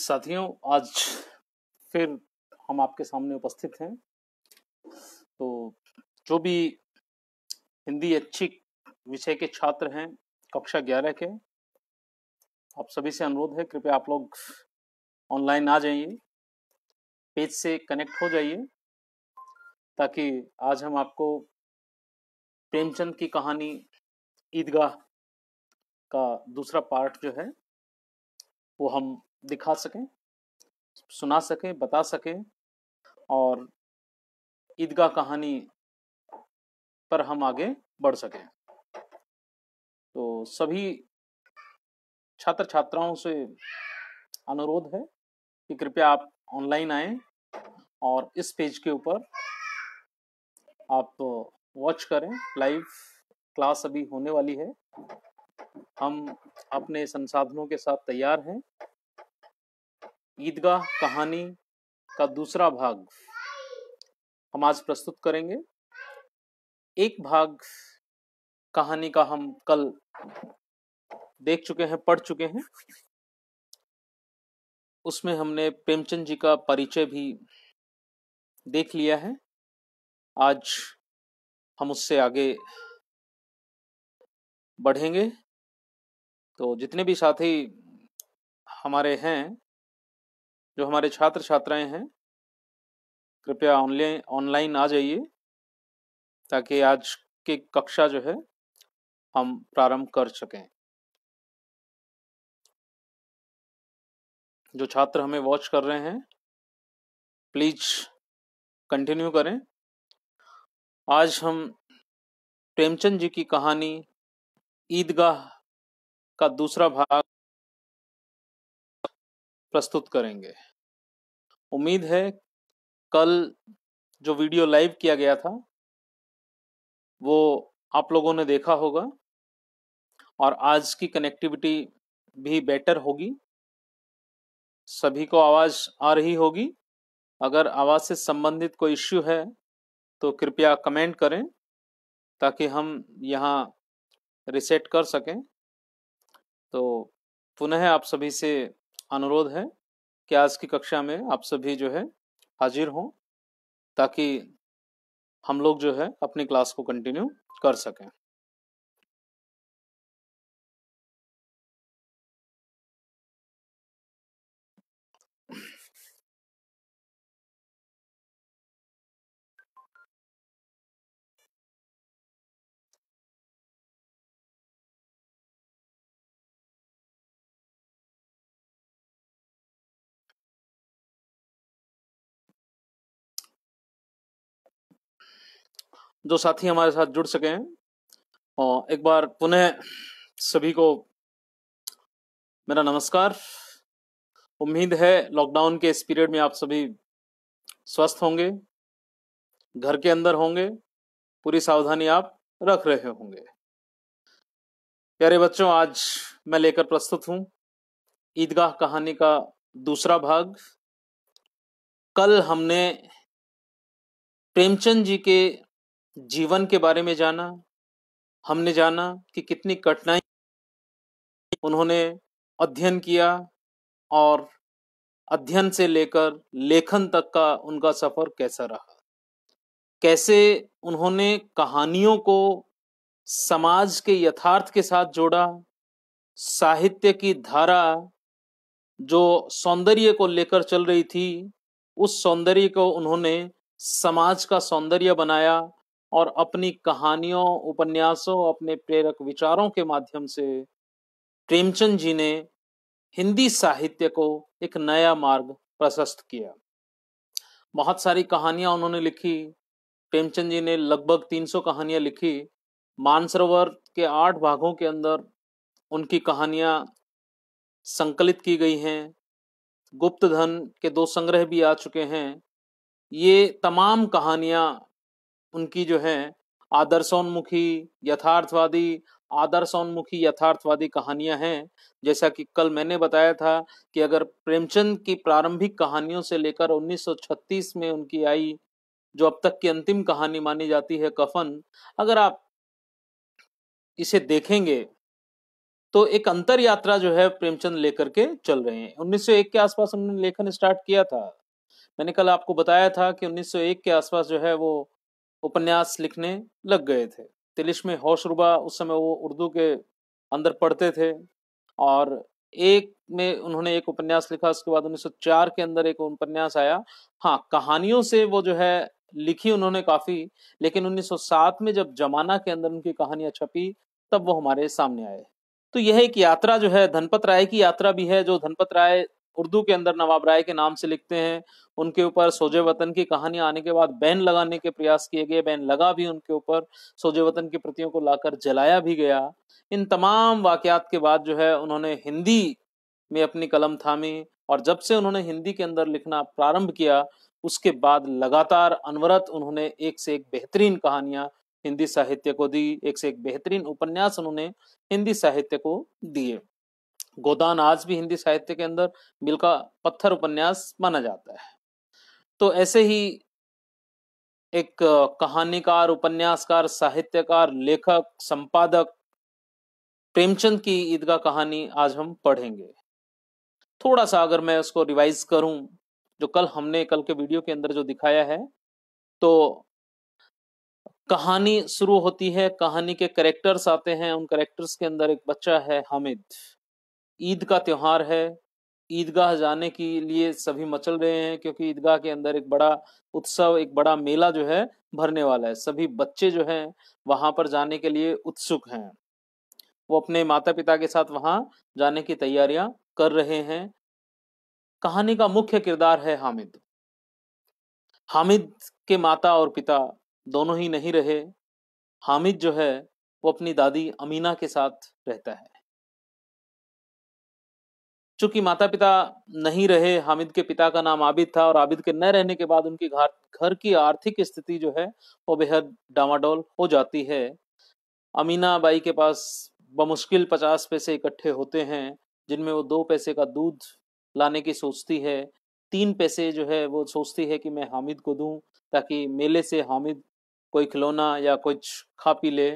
साथियों आज फिर हम आपके सामने उपस्थित हैं तो जो भी हिंदी अच्छी विषय के छात्र हैं कक्षा ग्यारह के आप सभी से अनुरोध है कृपया आप लोग ऑनलाइन आ जाइए पेज से कनेक्ट हो जाइए ताकि आज हम आपको प्रेमचंद की कहानी ईदगाह का दूसरा पार्ट जो है वो हम दिखा सकें सुना सकें बता सकें और ईदगाह कहानी पर हम आगे बढ़ सकें तो सभी छात्र छात्राओं से अनुरोध है कि कृपया आप ऑनलाइन आए और इस पेज के ऊपर आप वॉच करें लाइव क्लास अभी होने वाली है हम अपने संसाधनों के साथ तैयार हैं ईदगाह कहानी का दूसरा भाग हम आज प्रस्तुत करेंगे एक भाग कहानी का हम कल देख चुके हैं पढ़ चुके हैं उसमें हमने प्रेमचंद जी का परिचय भी देख लिया है आज हम उससे आगे बढ़ेंगे तो जितने भी साथी हमारे हैं जो हमारे छात्र छात्राएं हैं कृपया ऑनलाइन ऑनलाइन आ जाइए ताकि आज की कक्षा जो है हम प्रारंभ कर सकें जो छात्र हमें वॉच कर रहे हैं प्लीज कंटिन्यू करें आज हम प्रेमचंद जी की कहानी ईदगाह का दूसरा भाग प्रस्तुत करेंगे उम्मीद है कल जो वीडियो लाइव किया गया था वो आप लोगों ने देखा होगा और आज की कनेक्टिविटी भी बेटर होगी सभी को आवाज़ आ रही होगी अगर आवाज़ से संबंधित कोई इश्यू है तो कृपया कमेंट करें ताकि हम यहाँ रिसेट कर सकें तो पुनः आप सभी से अनुरोध है कि आज की कक्षा में आप सभी जो है हाजिर हों ताकि हम लोग जो है अपनी क्लास को कंटिन्यू कर सकें जो साथी हमारे साथ जुड़ सके हैं और एक बार पुनः सभी को मेरा नमस्कार उम्मीद है लॉकडाउन के इस पीरियड में आप सभी स्वस्थ होंगे घर के अंदर होंगे पूरी सावधानी आप रख रहे होंगे प्यारे बच्चों आज मैं लेकर प्रस्तुत हूं ईदगाह कहानी का दूसरा भाग कल हमने प्रेमचंद जी के जीवन के बारे में जाना हमने जाना कि कितनी कठिनाई उन्होंने अध्ययन किया और अध्ययन से लेकर लेखन तक का उनका सफर कैसा रहा कैसे उन्होंने कहानियों को समाज के यथार्थ के साथ जोड़ा साहित्य की धारा जो सौंदर्य को लेकर चल रही थी उस सौंदर्य को उन्होंने समाज का सौंदर्य बनाया और अपनी कहानियों उपन्यासों अपने प्रेरक विचारों के माध्यम से प्रेमचंद जी ने हिंदी साहित्य को एक नया मार्ग प्रशस्त किया बहुत सारी कहानियां उन्होंने लिखी प्रेमचंद जी ने लगभग 300 कहानियां लिखी मानसरोवर के आठ भागों के अंदर उनकी कहानियां संकलित की गई हैं गुप्त धन के दो संग्रह भी आ चुके हैं ये तमाम कहानियां उनकी जो है आदर्शोन्मुखी यथार्थवादी आदर्शोन्मुखी यथार्थवादी कहानियां हैं जैसा कि कल मैंने बताया था कि अगर प्रेमचंद की प्रारंभिक कहानियों से लेकर 1936 में उनकी आई जो अब तक की अंतिम कहानी मानी जाती है कफन अगर आप इसे देखेंगे तो एक अंतर यात्रा जो है प्रेमचंद लेकर के चल रहे हैं 1901 के आसपास उन्होंने लेखन स्टार्ट किया था मैंने कल आपको बताया था कि 1901 के आसपास जो है वो उपन्यास लिखने लग गए थे तिलिश में होशरुबा उस समय वो उर्दू के अंदर पढ़ते थे और एक में उन्होंने एक उपन्यास लिखा उसके बाद 1904 के अंदर एक उपन्यास आया हाँ कहानियों से वो जो है लिखी उन्होंने काफी लेकिन 1907 में जब जमाना के अंदर उनकी कहानियां छपी तब वो हमारे सामने आए तो यह एक यात्रा जो है धनपत राय की यात्रा भी है जो धनपत राय उर्दू के अंदर नवाब राय के नाम से लिखते हैं उनके ऊपर सोजे वतन की कहानी आने के बाद बैन लगाने के प्रयास किए गए बैन लगा भी उनके ऊपर सोजे वतन की प्रतियों को लाकर जलाया भी गया इन तमाम वाकयात के बाद जो है उन्होंने हिंदी में अपनी कलम थामी और जब से उन्होंने हिंदी के अंदर लिखना प्रारंभ किया उसके बाद लगातार अनवरत उन्होंने एक से एक बेहतरीन कहानियां हिंदी साहित्य को दी एक से एक बेहतरीन उपन्यास उन्होंने हिंदी साहित्य को दिए गोदान आज भी हिंदी साहित्य के अंदर मिल का पत्थर उपन्यास माना जाता है तो ऐसे ही एक कहानीकार उपन्यासकार साहित्यकार लेखक संपादक प्रेमचंद की ईदगाह कहानी आज हम पढ़ेंगे थोड़ा सा अगर मैं उसको रिवाइज करूं जो कल हमने कल के वीडियो के अंदर जो दिखाया है तो कहानी शुरू होती है कहानी के करेक्टर्स आते हैं उन करेक्टर्स के अंदर एक बच्चा है हामिद ईद का त्यौहार है ईदगाह जाने के लिए सभी मचल रहे हैं क्योंकि ईदगाह के अंदर एक बड़ा उत्सव एक बड़ा मेला जो है भरने वाला है सभी बच्चे जो हैं वहां पर जाने के लिए उत्सुक हैं वो अपने माता पिता के साथ वहां जाने की तैयारियां कर रहे हैं कहानी का मुख्य किरदार है हामिद हामिद के माता और पिता दोनों ही नहीं रहे हामिद जो है वो अपनी दादी अमीना के साथ रहता है चूंकि माता पिता नहीं रहे हामिद के पिता का नाम आबिद था और आबिद के न रहने के बाद उनकी घर घर की आर्थिक स्थिति जो है वो बेहद डामाडोल हो जाती है अमीना बाई के पास बमुश्किल पचास पैसे इकट्ठे होते हैं जिनमें वो दो पैसे का दूध लाने की सोचती है तीन पैसे जो है वो सोचती है कि मैं हामिद को दूं ताकि मेले से हामिद कोई खिलौना या कुछ खा पी ले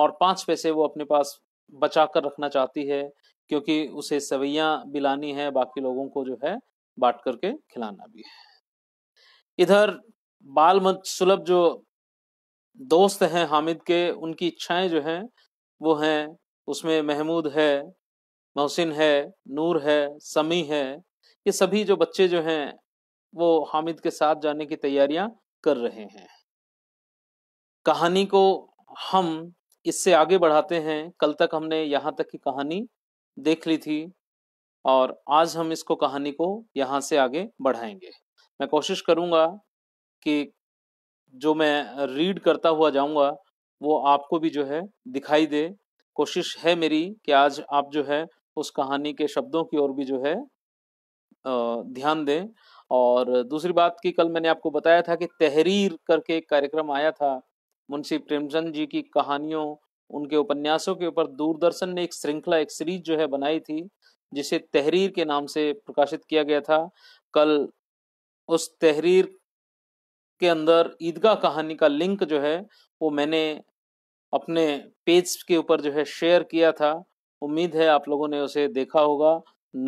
और पाँच पैसे वो अपने पास बचा कर रखना चाहती है क्योंकि उसे सवैयाँ बिलानी है बाकी लोगों को जो है बांट करके खिलाना भी है इधर बाल सुलभ जो दोस्त हैं हामिद के उनकी इच्छाएं जो हैं वो हैं उसमें महमूद है मोहसिन है नूर है समी है ये सभी जो बच्चे जो हैं वो हामिद के साथ जाने की तैयारियां कर रहे हैं कहानी को हम इससे आगे बढ़ाते हैं कल तक हमने यहाँ तक की कहानी देख ली थी और आज हम इसको कहानी को यहाँ से आगे बढ़ाएंगे मैं कोशिश करूँगा कि जो मैं रीड करता हुआ जाऊँगा वो आपको भी जो है दिखाई दे कोशिश है मेरी कि आज आप जो है उस कहानी के शब्दों की ओर भी जो है ध्यान दें और दूसरी बात की कल मैंने आपको बताया था कि तहरीर करके एक कार्यक्रम आया था मुंशी प्रेमचंद जी की कहानियों उनके उपन्यासों के ऊपर दूरदर्शन ने एक श्रृंखला एक सीरीज जो है बनाई थी जिसे तहरीर के नाम से प्रकाशित किया गया था कल उस तहरीर के अंदर ईदगाह कहानी का लिंक जो है वो मैंने अपने पेज के ऊपर जो है शेयर किया था उम्मीद है आप लोगों ने उसे देखा होगा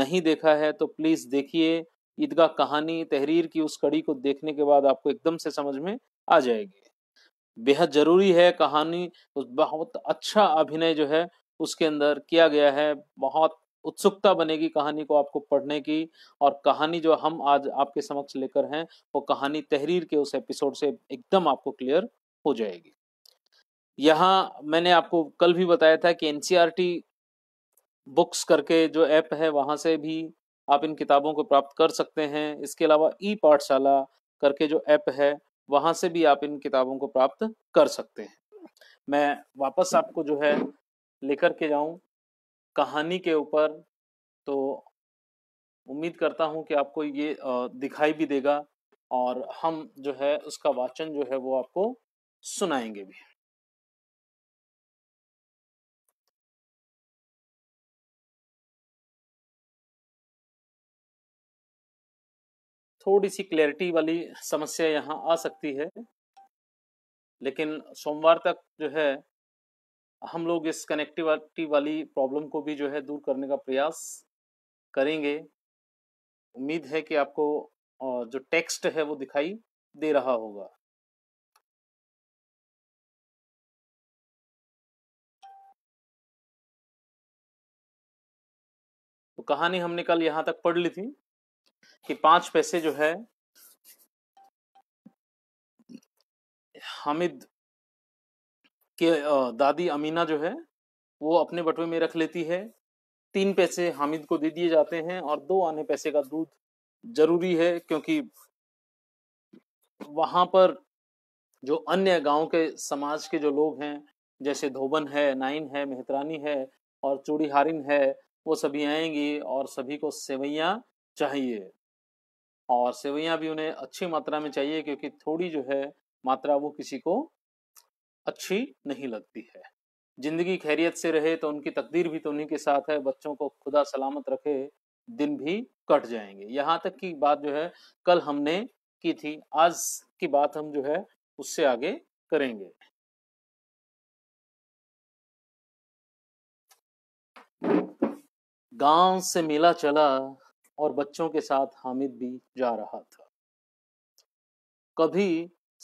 नहीं देखा है तो प्लीज़ देखिए ईदगाह कहानी तहरीर की उस कड़ी को देखने के बाद आपको एकदम से समझ में आ जाएगी बेहद ज़रूरी है कहानी बहुत अच्छा अभिनय जो है उसके अंदर किया गया है बहुत उत्सुकता बनेगी कहानी को आपको पढ़ने की और कहानी जो हम आज आपके समक्ष लेकर हैं वो कहानी तहरीर के उस एपिसोड से एकदम आपको क्लियर हो जाएगी यहाँ मैंने आपको कल भी बताया था कि एन बुक्स करके जो ऐप है वहाँ से भी आप इन किताबों को प्राप्त कर सकते हैं इसके अलावा ई पाठशाला करके जो ऐप है वहाँ से भी आप इन किताबों को प्राप्त कर सकते हैं मैं वापस आपको जो है लेकर के जाऊँ कहानी के ऊपर तो उम्मीद करता हूँ कि आपको ये दिखाई भी देगा और हम जो है उसका वाचन जो है वो आपको सुनाएंगे भी थोड़ी सी क्लैरिटी वाली समस्या यहाँ आ सकती है लेकिन सोमवार तक जो है हम लोग इस कनेक्टिविटी वाली प्रॉब्लम को भी जो है दूर करने का प्रयास करेंगे उम्मीद है कि आपको जो टेक्स्ट है वो दिखाई दे रहा होगा तो कहानी हमने कल यहाँ तक पढ़ ली थी कि पांच पैसे जो है हामिद के दादी अमीना जो है वो अपने बटवे में रख लेती है तीन पैसे हामिद को दे दिए जाते हैं और दो आने पैसे का दूध जरूरी है क्योंकि वहां पर जो अन्य गांव के समाज के जो लोग हैं जैसे धोबन है नाइन है मेहतरानी है और चूड़ी हारिन है वो सभी आएंगी और सभी को सेवैया चाहिए और सेवैयाँ भी उन्हें अच्छी मात्रा में चाहिए क्योंकि थोड़ी जो है मात्रा वो किसी को अच्छी नहीं लगती है जिंदगी खैरियत से रहे तो उनकी तकदीर भी तो उन्हीं के साथ है बच्चों को खुदा सलामत रखे दिन भी कट जाएंगे यहाँ तक की बात जो है कल हमने की थी आज की बात हम जो है उससे आगे करेंगे गांव से मिला चला और बच्चों के साथ हामिद भी जा रहा था कभी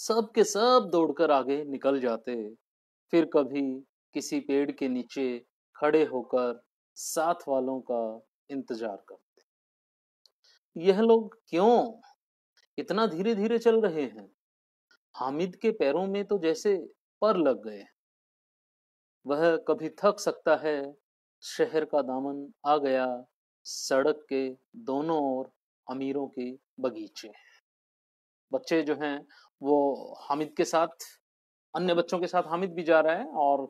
सब के सब दौड़कर आगे निकल जाते फिर कभी किसी पेड़ के नीचे खड़े होकर साथ वालों का इंतजार करते यह लोग क्यों इतना धीरे धीरे चल रहे हैं हामिद के पैरों में तो जैसे पर लग गए वह कभी थक सकता है शहर का दामन आ गया सड़क के दोनों ओर अमीरों के बगीचे बच्चे जो हैं वो हामिद के साथ अन्य बच्चों के साथ हामिद भी जा रहा है और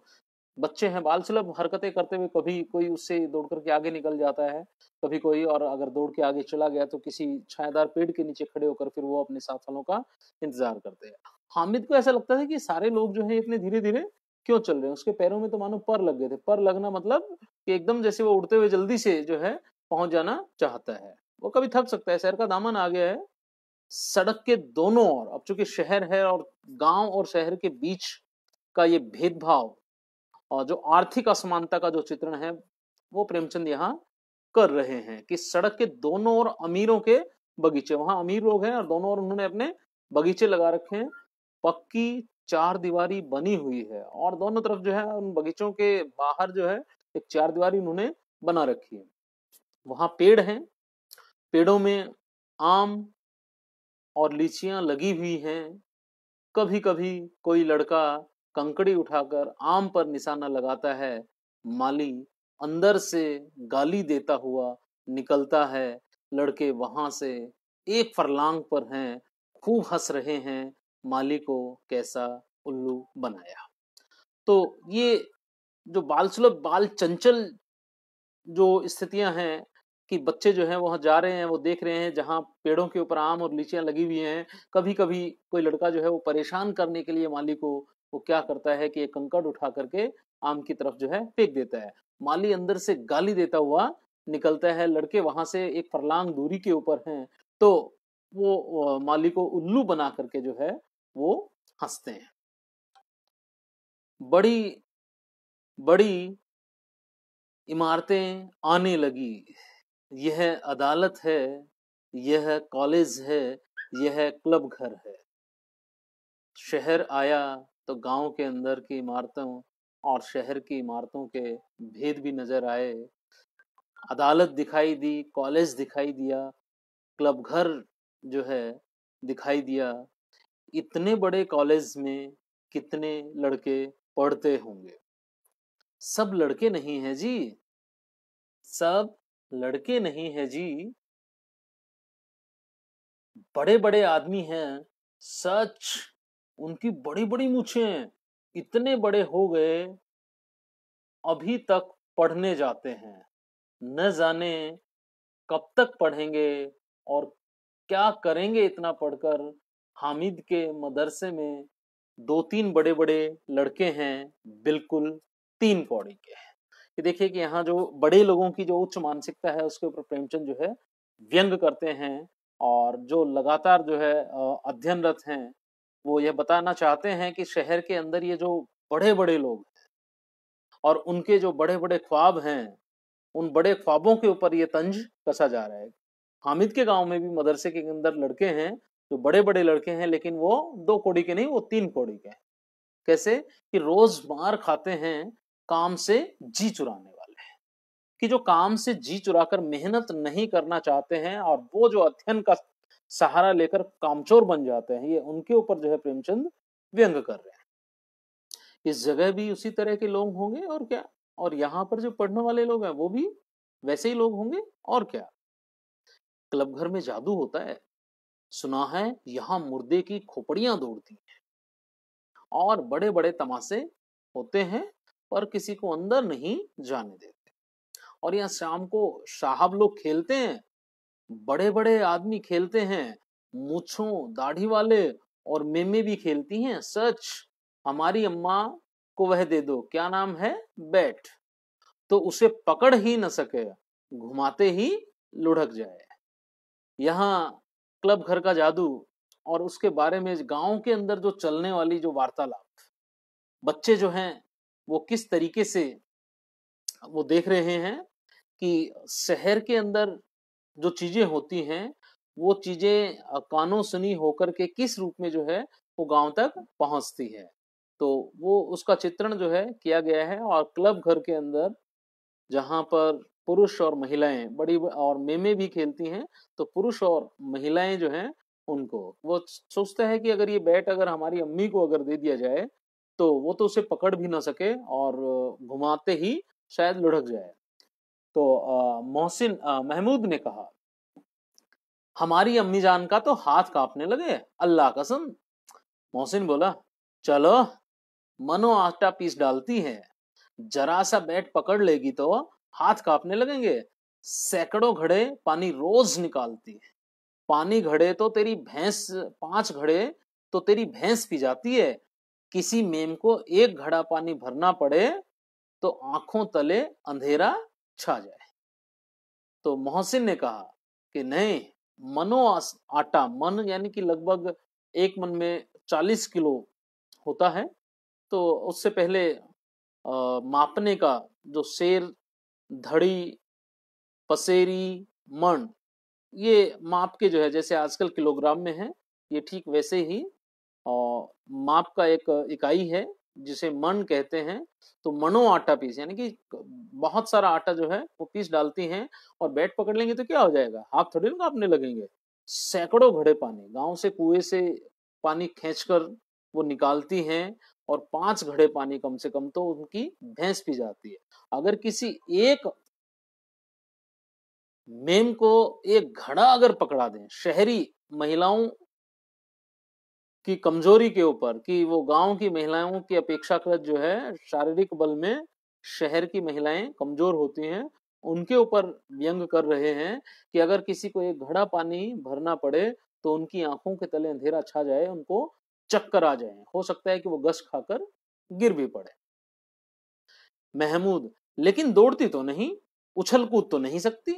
बच्चे हैं बाल सुलभ हरकतें करते हुए कभी कोई उससे दौड़ करके आगे निकल जाता है कभी कोई और अगर दौड़ के आगे चला गया तो किसी छायादार पेड़ के नीचे खड़े होकर फिर वो अपने साथ वालों का इंतजार करते हैं हामिद को ऐसा लगता था कि सारे लोग जो है इतने धीरे धीरे क्यों चल रहे हैं उसके पैरों में तो मानो पर लग गए थे पर लगना मतलब कि एकदम जैसे वो उड़ते हुए जल्दी से जो है पहुंच जाना चाहता है वो कभी थक सकता है शहर का दामन आ गया है सड़क के दोनों ओर अब चूंकि शहर है और गांव और शहर के बीच का ये भेदभाव और जो आर्थिक असमानता का जो चित्रण है वो प्रेमचंद यहाँ कर रहे हैं कि सड़क के दोनों ओर अमीरों के बगीचे वहां अमीर लोग हैं और दोनों ओर उन्होंने अपने बगीचे लगा रखे हैं पक्की चार दीवारी बनी हुई है और दोनों तरफ जो है उन बगीचों के बाहर जो है एक चार दीवारी उन्होंने बना रखी है वहां पेड़ हैं पेड़ों में आम और लीचियां लगी हुई हैं कभी कभी कोई लड़का कंकड़ी उठाकर आम पर निशाना लगाता है माली अंदर से गाली देता हुआ निकलता है लड़के वहां से एक फरलांग पर हैं खूब हंस रहे हैं माली को कैसा उल्लू बनाया तो ये जो बाल सुलभ बाल चंचल जो स्थितियां हैं कि बच्चे जो हैं वह जा रहे हैं वो देख रहे हैं जहाँ पेड़ों के ऊपर आम और लीचियाँ लगी हुई हैं कभी कभी कोई लड़का जो है वो परेशान करने के लिए माली को वो क्या करता है कि एक कंकड़ उठा करके आम की तरफ जो है फेंक देता है माली अंदर से गाली देता हुआ निकलता है लड़के वहां से एक फरलांग दूरी के ऊपर हैं तो वो माली को उल्लू बना करके जो है वो हंसते हैं बड़ी बड़ी इमारतें आने लगी यह अदालत है यह कॉलेज है यह क्लब घर है शहर आया तो गांव के अंदर की इमारतों और शहर की इमारतों के भेद भी नजर आए अदालत दिखाई दी कॉलेज दिखाई दिया क्लब घर जो है दिखाई दिया इतने बड़े कॉलेज में कितने लड़के पढ़ते होंगे सब लड़के नहीं हैं जी सब लड़के नहीं है जी बड़े बड़े आदमी हैं सच उनकी बड़ी बड़ी हैं इतने बड़े हो गए अभी तक पढ़ने जाते हैं न जाने कब तक पढ़ेंगे और क्या करेंगे इतना पढ़कर हामिद के मदरसे में दो तीन बड़े बड़े लड़के हैं बिल्कुल तीन पौड़ी के हैं कि देखिए कि यहाँ जो बड़े लोगों की जो उच्च मानसिकता है उसके ऊपर प्रेमचंद जो है व्यंग करते हैं और जो लगातार जो है अध्ययनरत हैं वो यह बताना चाहते हैं कि शहर के अंदर ये जो बड़े बड़े लोग और उनके जो बड़े बड़े ख्वाब हैं उन बड़े ख्वाबों के ऊपर ये तंज कसा जा रहा है हामिद के गांव में भी मदरसे के अंदर लड़के हैं जो बड़े बड़े लड़के हैं लेकिन वो दो कोड़ी के नहीं वो तीन कोड़ी के हैं कैसे कि रोज मार खाते हैं काम से जी चुराने वाले हैं कि जो काम से जी चुराकर मेहनत नहीं करना चाहते हैं और वो जो अध्ययन का सहारा लेकर कामचोर बन जाते हैं ये उनके ऊपर जो है प्रेमचंद व्यंग कर रहे हैं इस जगह भी उसी तरह के लोग होंगे और क्या और यहाँ पर जो पढ़ने वाले लोग हैं वो भी वैसे ही लोग होंगे और क्या क्लब घर में जादू होता है सुना है यहाँ मुर्दे की खोपड़ियां दौड़ती हैं और बड़े बड़े तमाशे होते हैं पर किसी को अंदर नहीं जाने देते और यहाँ शाम को साहब लोग खेलते हैं बड़े बड़े आदमी खेलते हैं मूछों दाढ़ी वाले और मेमे भी खेलती हैं सच हमारी अम्मा को वह दे दो क्या नाम है बैट तो उसे पकड़ ही न सके घुमाते ही लुढ़क जाए यहाँ क्लब घर का जादू और उसके बारे में गांव के अंदर जो चलने वाली जो वार्तालाप बच्चे जो हैं वो किस तरीके से वो देख रहे हैं कि शहर के अंदर जो चीजें होती हैं वो चीजें कानों सुनी होकर के किस रूप में जो है वो गांव तक पहुंचती है तो वो उसका चित्रण जो है किया गया है और क्लब घर के अंदर जहाँ पर पुरुष और महिलाएं बड़ी और मेमे भी खेलती हैं तो पुरुष और महिलाएं जो हैं उनको वो सोचता है कि अगर ये बैट अगर हमारी अम्मी को अगर दे दिया जाए तो वो तो उसे पकड़ भी ना सके और घुमाते ही शायद लुढ़क जाए तो मोहसिन महमूद ने कहा हमारी अम्मी जान का तो हाथ कांपने लगे अल्लाह कसम मोहसिन बोला चलो मनो आटा पीस डालती है जरा सा बैट पकड़ लेगी तो हाथ कांपने लगेंगे सैकड़ों घड़े पानी रोज निकालती है पानी घड़े तो तेरी भैंस पांच घड़े तो तेरी भैंस पी जाती है किसी मेम को एक घड़ा पानी भरना पड़े तो आंखों तले अंधेरा छा जाए तो मोहसिन ने कहा कि नहीं मनो आटा मन यानी कि लगभग एक मन में चालीस किलो होता है तो उससे पहले आ, मापने का जो शेर धड़ी पसेरी मन ये माप के जो है जैसे आजकल किलोग्राम में है ये ठीक वैसे ही और माप का एक इकाई है जिसे मन कहते हैं तो मनो आटा पीस यानी कि बहुत सारा आटा जो है वो पीस डालती हैं और बैट पकड़ लेंगे तो क्या हो जाएगा हाथ थोड़ी ना कांपने लगेंगे सैकड़ों घड़े पानी गांव से कुएं से पानी खींचकर वो निकालती हैं और पांच घड़े पानी कम से कम तो उनकी भैंस पी जाती है अगर किसी एक मेम को एक घड़ा अगर पकड़ा दें शहरी महिलाओं की कमजोरी के ऊपर कि वो गांव की महिलाओं की अपेक्षाकृत जो है शारीरिक बल में शहर की महिलाएं कमजोर होती हैं उनके ऊपर व्यंग कर रहे हैं कि अगर किसी को एक घड़ा पानी भरना पड़े तो उनकी आंखों के तले अंधेरा छा जाए उनको चक्कर आ जाए हो सकता है कि वो गश खाकर गिर भी पड़े महमूद लेकिन दौड़ती तो नहीं उछल कूद तो नहीं सकती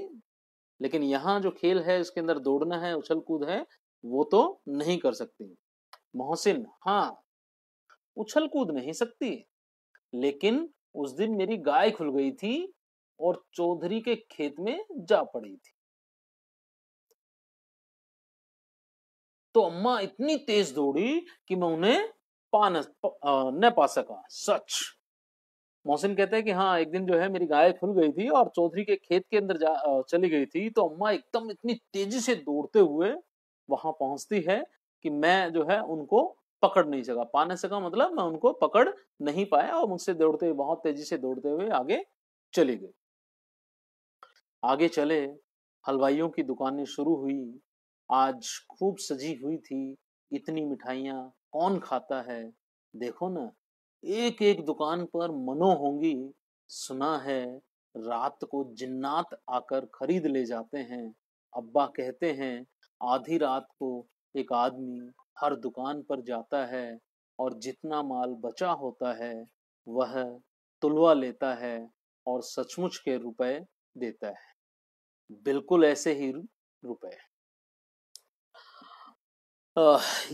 लेकिन यहाँ जो खेल है इसके अंदर दौड़ना है उछल कूद है वो तो नहीं कर सकती मोहसिन हाँ उछल कूद नहीं सकती लेकिन उस दिन मेरी गाय खुल गई थी और चौधरी के खेत में जा पड़ी थी तो अम्मा इतनी तेज दौड़ी कि मैं उन्हें पा न, न पा सका सच मोहसिन कहते हैं कि हाँ एक दिन जो है मेरी गाय खुल गई थी और चौधरी के खेत के अंदर जा चली गई थी तो अम्मा एकदम इतनी तेजी से दौड़ते हुए वहां पहुंचती है कि मैं जो है उनको पकड़ नहीं सका पा नहीं सका मतलब मैं उनको पकड़ नहीं पाया और मुझसे दौड़ते हुए बहुत तेजी से दौड़ते हुए आगे चले गए आगे चले हलवाइयों की दुकानें शुरू हुई आज खूब सजी हुई थी इतनी मिठाइयाँ कौन खाता है देखो ना एक एक दुकान पर मनो होंगी सुना है रात को जिन्नात आकर खरीद ले जाते हैं अब्बा कहते हैं आधी रात को एक आदमी हर दुकान पर जाता है और जितना माल बचा होता है वह तुलवा लेता है और सचमुच के रुपए देता है बिल्कुल ऐसे ही रुपए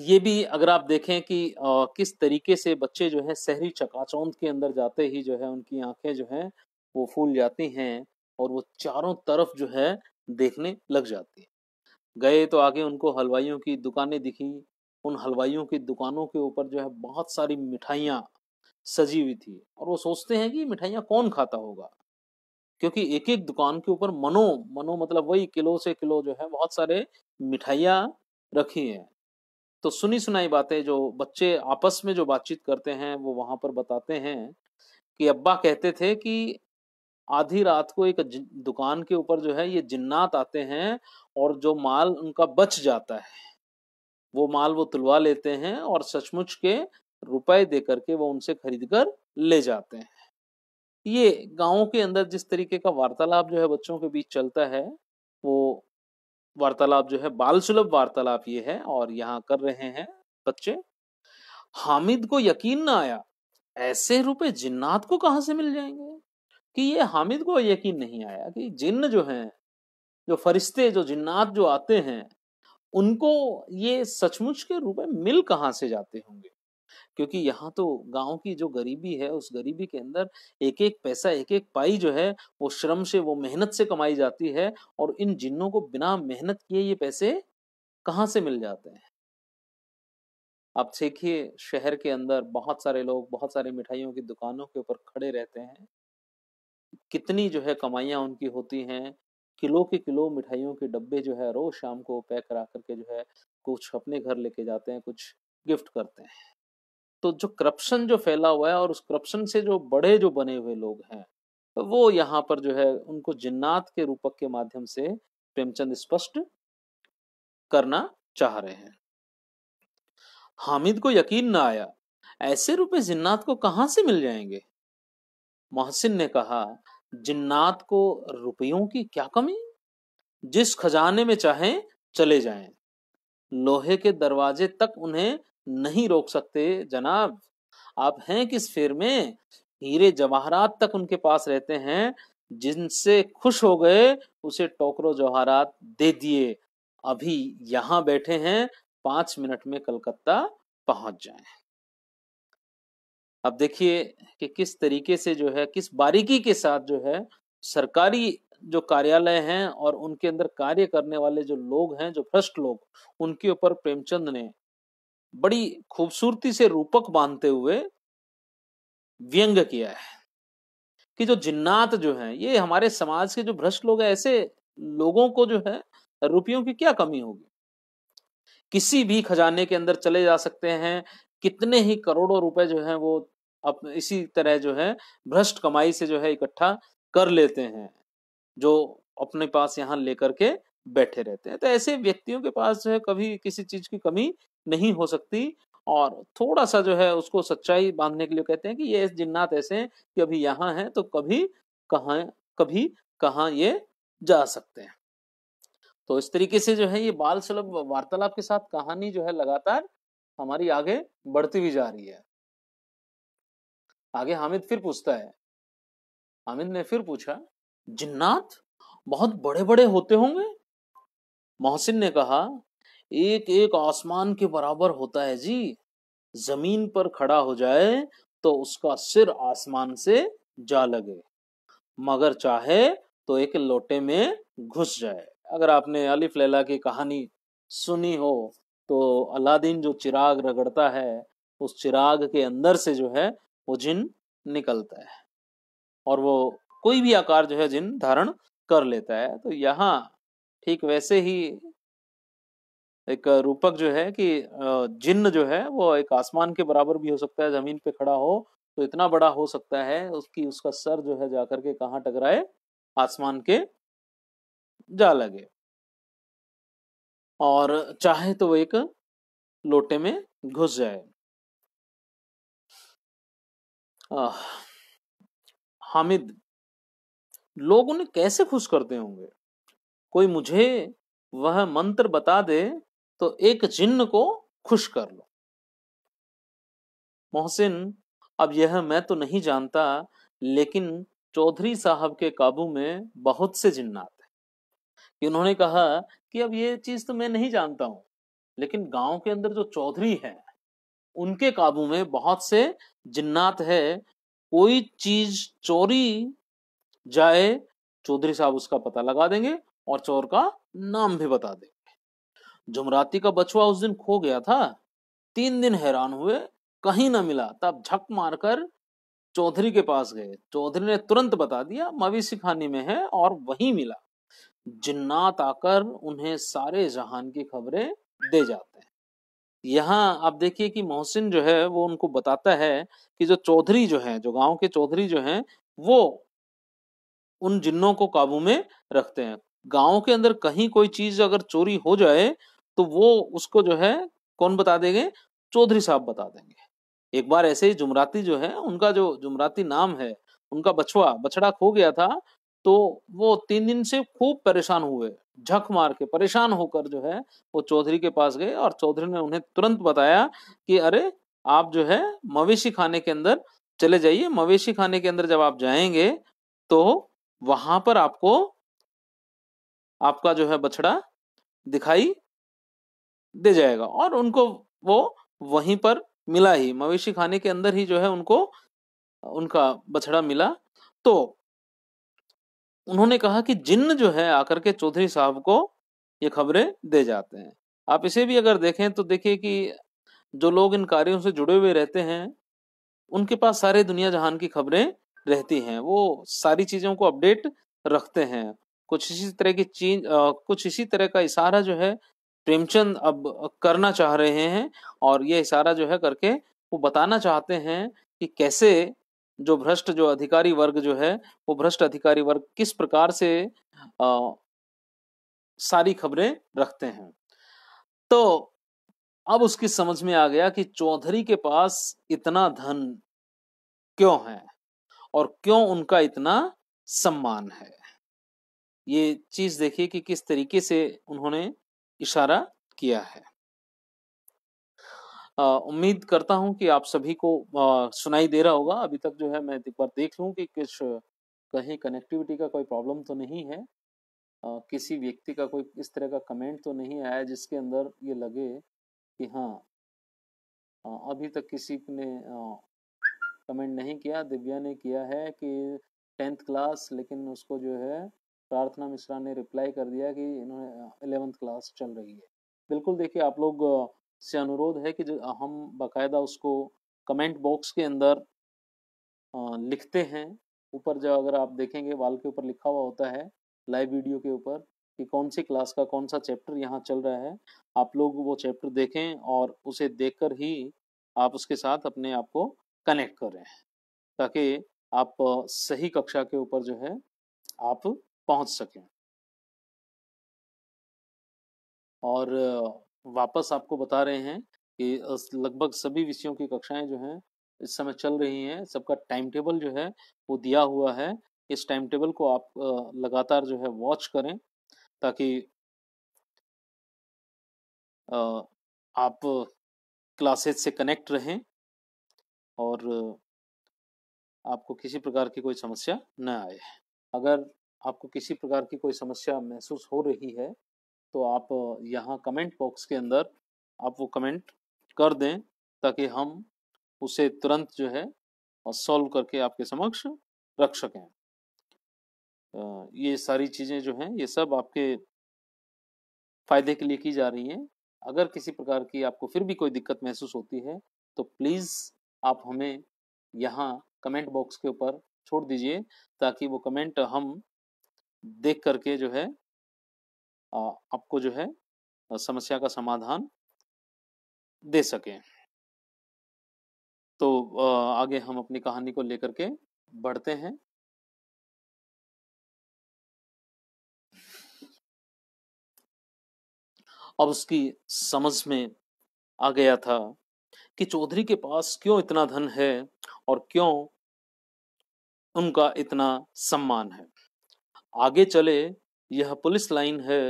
ये भी अगर आप देखें कि किस तरीके से बच्चे जो है शहरी चकाचौंध के अंदर जाते ही जो है उनकी आंखें जो है वो फूल जाती हैं और वो चारों तरफ जो है देखने लग जाती है गए तो आगे उनको हलवाइयों की दुकानें दिखी उन हलवाइयों की दुकानों के ऊपर जो है बहुत सारी मिठाइयाँ सजी हुई थी और वो सोचते हैं कि मिठाइयाँ कौन खाता होगा क्योंकि एक एक दुकान के ऊपर मनो मनो मतलब वही किलो से किलो जो है बहुत सारे मिठाइयाँ रखी हैं तो सुनी सुनाई बातें जो बच्चे आपस में जो बातचीत करते हैं वो वहाँ पर बताते हैं कि अब्बा कहते थे कि आधी रात को एक दुकान के ऊपर जो है ये जिन्नात आते हैं और जो माल उनका बच जाता है वो माल वो तुलवा लेते हैं और सचमुच के रुपए दे करके वो उनसे खरीद कर ले जाते हैं ये गाँव के अंदर जिस तरीके का वार्तालाप जो है बच्चों के बीच चलता है वो वार्तालाप जो है बाल सुलभ वार्तालाप ये है और यहाँ कर रहे हैं बच्चे हामिद को यकीन ना आया ऐसे रुपए जिन्नात को कहाँ से मिल जाएंगे कि ये हामिद को यकीन नहीं आया कि जिन्न जो हैं जो फरिश्ते जो जिन्नात जो आते हैं उनको ये सचमुच के रूप में मिल कहाँ से जाते होंगे क्योंकि यहाँ तो गांव की जो गरीबी है उस गरीबी के अंदर एक एक पैसा एक एक पाई जो है वो श्रम से वो मेहनत से कमाई जाती है और इन जिन्नों को बिना मेहनत किए ये पैसे कहाँ से मिल जाते हैं आप देखिए शहर के अंदर बहुत सारे लोग बहुत सारे मिठाइयों की दुकानों के ऊपर खड़े रहते हैं कितनी जो है कमाइयाँ उनकी होती हैं किलो के किलो मिठाइयों के डब्बे जो है रोज शाम को पैक करा करके जो है कुछ अपने घर लेके जाते हैं कुछ गिफ्ट करते हैं तो जो करप्शन जो फैला हुआ है और उस करप्शन से जो बड़े जो बने हुए लोग हैं वो यहाँ पर जो है उनको जिन्नात के रूपक के माध्यम से प्रेमचंद स्पष्ट करना चाह रहे हैं हामिद को यकीन ना आया ऐसे रुपए जिन्नात को कहाँ से मिल जाएंगे मोहसिन ने कहा जिन्नात को रुपयों की क्या कमी जिस खजाने में चाहें चले जाएं लोहे के दरवाजे तक उन्हें नहीं रोक सकते जनाब आप हैं किस फेर में हीरे जवाहरात तक उनके पास रहते हैं जिनसे खुश हो गए उसे टोकरो जवाहरात दे दिए अभी यहां बैठे हैं पांच मिनट में कलकत्ता पहुंच जाए अब देखिए कि किस तरीके से जो है किस बारीकी के साथ जो है सरकारी जो कार्यालय हैं और उनके अंदर कार्य करने वाले जो लोग हैं जो भ्रष्ट लोग उनके ऊपर प्रेमचंद ने बड़ी खूबसूरती से रूपक बांधते हुए व्यंग किया है कि जो जिन्नात जो हैं ये हमारे समाज के जो भ्रष्ट लोग हैं ऐसे लोगों को जो है रुपयों की क्या कमी होगी किसी भी खजाने के अंदर चले जा सकते हैं कितने ही करोड़ों रुपए जो हैं वो इसी तरह जो है भ्रष्ट कमाई से जो है इकट्ठा कर लेते हैं जो अपने पास यहाँ लेकर के बैठे रहते हैं तो ऐसे व्यक्तियों के पास जो है कभी किसी चीज की कमी नहीं हो सकती और थोड़ा सा जो है उसको सच्चाई बांधने के लिए कहते हैं कि ये जिन्नात ऐसे हैं कि अभी यहाँ हैं तो कभी कहा कभी कहा ये जा सकते हैं तो इस तरीके से जो है ये बाल सुलभ वार्तालाप के साथ कहानी जो है लगातार हमारी आगे बढ़ती हुई जा रही है आगे हामिद फिर पूछता है हामिद ने फिर पूछा जिन्नात बहुत बड़े बड़े होते होंगे मोहसिन ने कहा एक एक आसमान के बराबर होता है जी जमीन पर खड़ा हो जाए तो उसका सिर आसमान से जा लगे मगर चाहे तो एक लोटे में घुस जाए अगर आपने अलिफ लैला की कहानी सुनी हो तो अलादीन जो चिराग रगड़ता है उस चिराग के अंदर से जो है वो जिन निकलता है और वो कोई भी आकार जो है जिन धारण कर लेता है तो यहाँ ठीक वैसे ही एक रूपक जो है कि जिन्न जो है वो एक आसमान के बराबर भी हो सकता है जमीन पे खड़ा हो तो इतना बड़ा हो सकता है उसकी उसका सर जो है जाकर के कहा टकराए आसमान के जा लगे और चाहे तो वो एक लोटे में घुस जाए हामिद लोग उन्हें कैसे खुश करते होंगे कोई मुझे वह मंत्र बता दे तो एक जिन्न को खुश कर लो मोहसिन अब यह मैं तो नहीं जानता लेकिन चौधरी साहब के काबू में बहुत से जिन्नात हैं कि उन्होंने कहा कि अब ये चीज तो मैं नहीं जानता हूं लेकिन गांव के अंदर जो चौधरी है उनके काबू में बहुत से जिन्नात है कोई चीज चोरी जाए चौधरी साहब उसका पता लगा देंगे और चोर का नाम भी बता देंगे जुमराती का बछुआ उस दिन खो गया था तीन दिन हैरान हुए कहीं ना मिला तब झक मारकर चौधरी के पास गए चौधरी ने तुरंत बता दिया मवेशी खानी में है और वही मिला जिन्नात आकर उन्हें सारे जहान की खबरें दे जाते हैं यहाँ आप देखिए कि मोहसिन जो है वो उनको बताता है कि जो चौधरी जो है जो गांव के चौधरी जो हैं वो उन जिन्नों को काबू में रखते हैं गांव के अंदर कहीं कोई चीज अगर चोरी हो जाए तो वो उसको जो है कौन बता देंगे चौधरी साहब बता देंगे एक बार ऐसे ही जुमराती जो है उनका जो जुमराती नाम है उनका बछवा बछड़ा खो गया था तो वो तीन दिन से खूब परेशान हुए झक मार के परेशान होकर जो है वो चौधरी के पास गए और चौधरी ने उन्हें तुरंत बताया कि अरे आप जो है मवेशी खाने के अंदर चले जाइए मवेशी खाने के अंदर जब आप जाएंगे तो वहां पर आपको आपका जो है बछड़ा दिखाई दे जाएगा और उनको वो वहीं पर मिला ही मवेशी खाने के अंदर ही जो है उनको उनका बछड़ा मिला तो उन्होंने कहा कि जिन्न जो है आकर के चौधरी साहब को ये खबरें दे जाते हैं आप इसे भी अगर देखें तो देखिए कि जो लोग इन कार्यों से जुड़े हुए रहते हैं उनके पास सारे दुनिया जहान की खबरें रहती हैं वो सारी चीज़ों को अपडेट रखते हैं कुछ इसी तरह की चीज कुछ इसी तरह का इशारा जो है प्रेमचंद अब करना चाह रहे हैं और ये इशारा जो है करके वो बताना चाहते हैं कि कैसे जो भ्रष्ट जो अधिकारी वर्ग जो है वो भ्रष्ट अधिकारी वर्ग किस प्रकार से आ, सारी खबरें रखते हैं तो अब उसकी समझ में आ गया कि चौधरी के पास इतना धन क्यों है और क्यों उनका इतना सम्मान है ये चीज देखिए कि किस तरीके से उन्होंने इशारा किया है उम्मीद करता हूं कि आप सभी को सुनाई दे रहा होगा अभी तक जो है मैं एक बार देख लूं कि किस कहीं कनेक्टिविटी का कोई प्रॉब्लम तो नहीं है आ, किसी व्यक्ति का कोई इस तरह का कमेंट तो नहीं आया जिसके अंदर ये लगे कि हाँ अभी तक किसी ने कमेंट नहीं किया दिव्या ने किया है कि टेंथ क्लास लेकिन उसको जो है प्रार्थना मिश्रा ने रिप्लाई कर दिया कि इन्होंने एलेवेंथ क्लास चल रही है बिल्कुल देखिए आप लोग से अनुरोध है कि हम बाकायदा उसको कमेंट बॉक्स के अंदर लिखते हैं ऊपर जो अगर आप देखेंगे वाल के ऊपर लिखा हुआ होता है लाइव वीडियो के ऊपर कि कौन सी क्लास का कौन सा चैप्टर यहाँ चल रहा है आप लोग वो चैप्टर देखें और उसे देखकर ही आप उसके साथ अपने आप को कनेक्ट करें ताकि आप सही कक्षा के ऊपर जो है आप पहुंच सकें और वापस आपको बता रहे हैं कि लगभग सभी विषयों की कक्षाएं जो हैं इस समय चल रही हैं सबका टाइम टेबल जो है वो दिया हुआ है इस टाइम टेबल को आप लगातार जो है वॉच करें ताकि आप क्लासेज से कनेक्ट रहें और आपको किसी प्रकार की कोई समस्या न आए अगर आपको किसी प्रकार की कोई समस्या महसूस हो रही है तो आप यहाँ कमेंट बॉक्स के अंदर आप वो कमेंट कर दें ताकि हम उसे तुरंत जो है सॉल्व करके आपके समक्ष रख सकें ये सारी चीज़ें जो हैं ये सब आपके फ़ायदे के लिए की जा रही हैं अगर किसी प्रकार की आपको फिर भी कोई दिक्कत महसूस होती है तो प्लीज़ आप हमें यहाँ कमेंट बॉक्स के ऊपर छोड़ दीजिए ताकि वो कमेंट हम देख करके जो है आपको जो है समस्या का समाधान दे सके तो आगे हम अपनी कहानी को लेकर के बढ़ते हैं अब उसकी समझ में आ गया था कि चौधरी के पास क्यों इतना धन है और क्यों उनका इतना सम्मान है आगे चले यह पुलिस लाइन है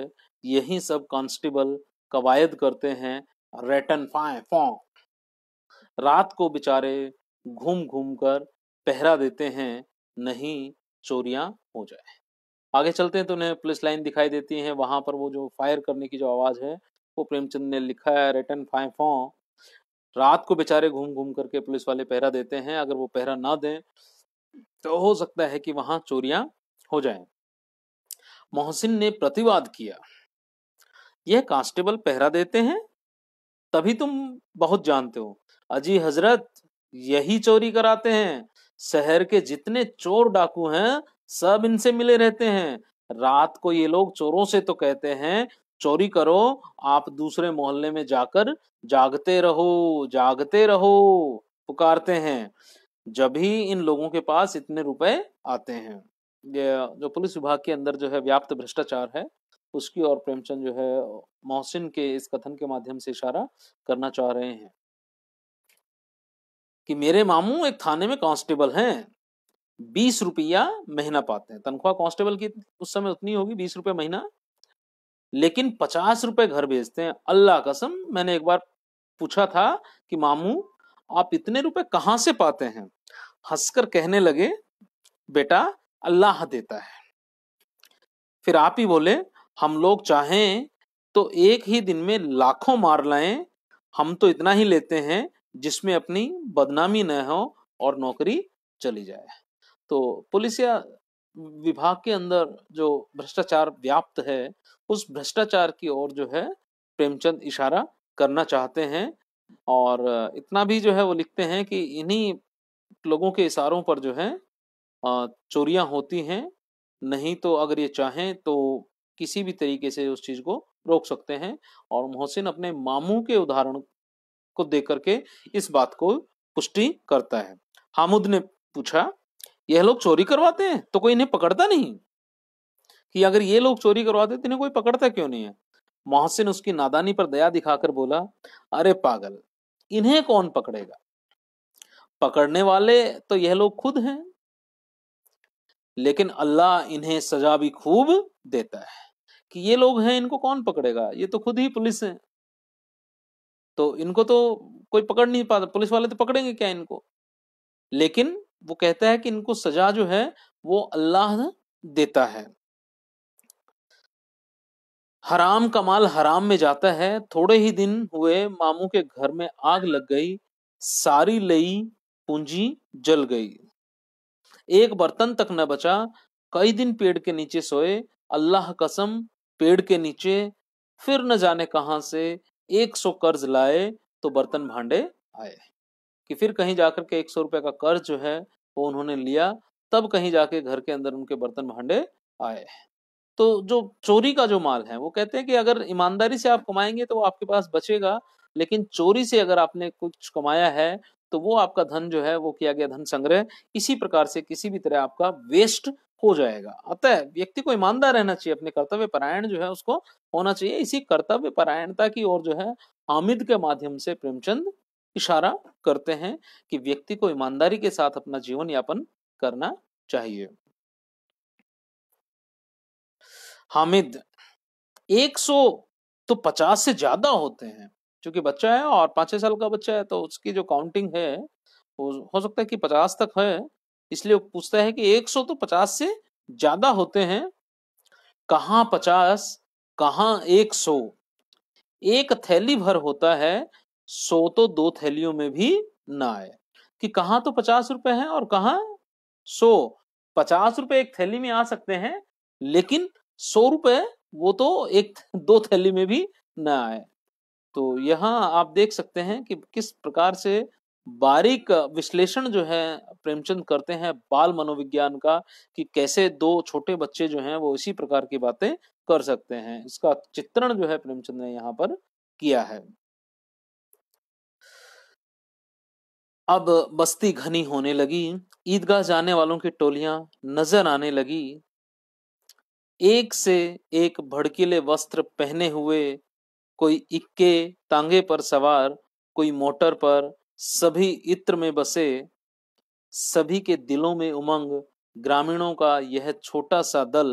यही सब कांस्टेबल कवायद करते हैं रेटन फाए फॉ रात को बेचारे घूम घूम कर पहरा देते हैं नहीं चोरियां हो जाए आगे चलते हैं तो उन्हें पुलिस लाइन दिखाई देती है वहां पर वो जो फायर करने की जो आवाज है वो प्रेमचंद ने लिखा है रेटन फाए फॉ रात को बेचारे घूम घूम करके पुलिस वाले पहरा देते हैं अगर वो पहरा ना दें तो हो सकता है कि वहां चोरियां हो जाएं मोहसिन ने प्रतिवाद किया यह कांस्टेबल पहरा देते हैं तभी तुम बहुत जानते हो अजी हजरत यही चोरी कराते हैं शहर के जितने चोर डाकू हैं सब इनसे मिले रहते हैं रात को ये लोग चोरों से तो कहते हैं चोरी करो आप दूसरे मोहल्ले में जाकर जागते रहो जागते रहो पुकारते हैं जब ही इन लोगों के पास इतने रुपए आते हैं जो पुलिस विभाग के अंदर जो है व्याप्त भ्रष्टाचार है उसकी ओर प्रेमचंद जो है मोहसिन के इस कथन के माध्यम से इशारा करना चाह रहे हैं कि मेरे मामू एक थाने में कांस्टेबल हैं बीस रुपया महीना पाते हैं तनख्वाह कांस्टेबल की उस समय उतनी होगी बीस रुपये महीना लेकिन पचास रुपए घर भेजते हैं अल्लाह कसम मैंने एक बार पूछा था कि मामू आप इतने रुपए कहाँ से पाते हैं हंसकर कहने लगे बेटा अल्लाह देता है फिर आप ही बोले हम लोग चाहें तो एक ही दिन में लाखों मार लाएं हम तो इतना ही लेते हैं जिसमें अपनी बदनामी न हो और नौकरी चली जाए तो पुलिस या विभाग के अंदर जो भ्रष्टाचार व्याप्त है उस भ्रष्टाचार की ओर जो है प्रेमचंद इशारा करना चाहते हैं और इतना भी जो है वो लिखते हैं कि इन्हीं लोगों के इशारों पर जो है चोरियां होती हैं नहीं तो अगर ये चाहें तो किसी भी तरीके से उस चीज़ को रोक सकते हैं और मोहसिन अपने मामू के उदाहरण को देख करके इस बात को पुष्टि करता है हामुद ने पूछा यह लोग चोरी करवाते हैं तो कोई इन्हें पकड़ता नहीं कि अगर ये लोग चोरी करवाते तो इन्हें कोई पकड़ता क्यों नहीं है मोहसिन उसकी नादानी पर दया दिखाकर बोला अरे पागल इन्हें कौन पकड़ेगा पकड़ने वाले तो यह लोग खुद हैं लेकिन अल्लाह इन्हें सजा भी खूब देता है कि ये लोग हैं इनको कौन पकड़ेगा ये तो खुद ही पुलिस है तो इनको तो कोई पकड़ नहीं पाता पुलिस वाले तो पकड़ेंगे क्या इनको लेकिन वो कहता है कि इनको सजा जो है वो अल्लाह देता है हराम का माल हराम में जाता है थोड़े ही दिन हुए मामू के घर में आग लग गई सारी लई पूंजी जल गई एक बर्तन तक न बचा कई दिन पेड़ के नीचे सोए अल्लाह कसम पेड़ के नीचे फिर न जाने कहां से एक सौ कर्ज लाए तो बर्तन भांडे आए कि फिर कहीं जाकर के एक सौ रुपये का कर्ज जो है वो उन्होंने लिया तब कहीं जाके घर के अंदर उनके बर्तन भांडे आए तो जो चोरी का जो माल है वो कहते हैं कि अगर ईमानदारी से आप कमाएंगे तो वो आपके पास बचेगा लेकिन चोरी से अगर आपने कुछ कमाया है तो वो आपका धन जो है वो किया गया धन संग्रह इसी प्रकार से किसी भी तरह आपका वेस्ट हो जाएगा अतः व्यक्ति को ईमानदार रहना चाहिए अपने कर्तव्य परायण जो है उसको होना चाहिए इसी कर्तव्य परायणता की ओर जो है आमिद के माध्यम से प्रेमचंद इशारा करते हैं कि व्यक्ति को ईमानदारी के साथ अपना जीवन यापन करना चाहिए हामिद 100 तो 50 से ज्यादा होते हैं चूंकि बच्चा है और पाँच छः साल का बच्चा है तो उसकी जो काउंटिंग है वो हो सकता है कि पचास तक है इसलिए पूछता है कि एक सौ तो पचास से ज्यादा होते हैं कहाँ पचास कहाँ एक सौ एक थैली भर होता है सो तो दो थैलियों में भी ना आए कि कहाँ तो पचास रुपए हैं और कहाँ सो पचास रुपए एक थैली में आ सकते हैं लेकिन सौ रुपए वो तो एक दो थैली में भी ना आए तो यहाँ आप देख सकते हैं कि किस प्रकार से बारीक विश्लेषण जो है प्रेमचंद करते हैं बाल मनोविज्ञान का कि कैसे दो छोटे बच्चे जो हैं वो इसी प्रकार की बातें कर सकते हैं इसका चित्रण जो है प्रेमचंद ने यहाँ पर किया है अब बस्ती घनी होने लगी ईदगाह जाने वालों की टोलियां नजर आने लगी एक से एक भड़कीले वस्त्र पहने हुए कोई इक्के तांगे पर सवार कोई मोटर पर सभी इत्र में बसे सभी के दिलों में उमंग ग्रामीणों का यह छोटा सा दल